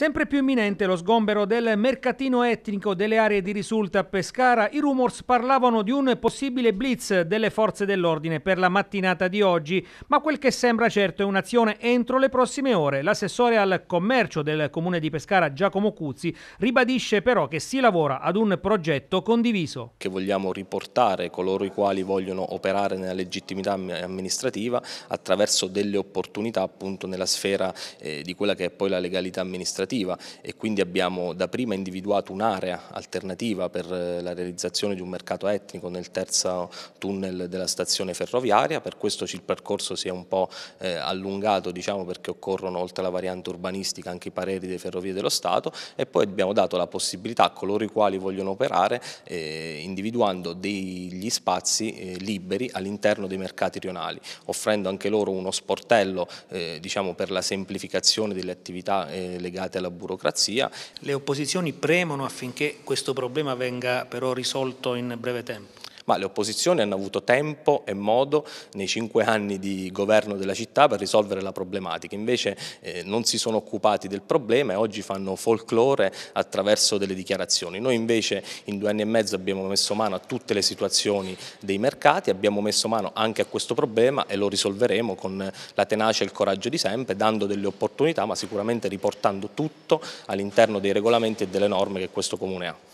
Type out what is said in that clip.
Sempre più imminente lo sgombero del mercatino etnico delle aree di risulta a Pescara, i rumors parlavano di un possibile blitz delle forze dell'ordine per la mattinata di oggi, ma quel che sembra certo è un'azione entro le prossime ore. L'assessore al commercio del comune di Pescara Giacomo Cuzzi ribadisce però che si lavora ad un progetto condiviso. Che vogliamo riportare coloro i quali vogliono operare nella legittimità amministrativa attraverso delle opportunità appunto nella sfera eh, di quella che è poi la legalità amministrativa alternativa e quindi abbiamo da prima individuato un'area alternativa per eh, la realizzazione di un mercato etnico nel terzo tunnel della stazione ferroviaria, per questo il percorso si è un po' eh, allungato diciamo, perché occorrono oltre alla variante urbanistica anche i pareri delle ferrovie dello Stato e poi abbiamo dato la possibilità a coloro i quali vogliono operare eh, individuando degli spazi eh, liberi all'interno dei mercati rionali, offrendo anche loro uno sportello eh, diciamo, per la semplificazione delle attività eh, legate alla burocrazia. Le opposizioni premono affinché questo problema venga però risolto in breve tempo? ma le opposizioni hanno avuto tempo e modo nei cinque anni di governo della città per risolvere la problematica, invece eh, non si sono occupati del problema e oggi fanno folklore attraverso delle dichiarazioni. Noi invece in due anni e mezzo abbiamo messo mano a tutte le situazioni dei mercati, abbiamo messo mano anche a questo problema e lo risolveremo con la tenacia e il coraggio di sempre, dando delle opportunità ma sicuramente riportando tutto all'interno dei regolamenti e delle norme che questo Comune ha.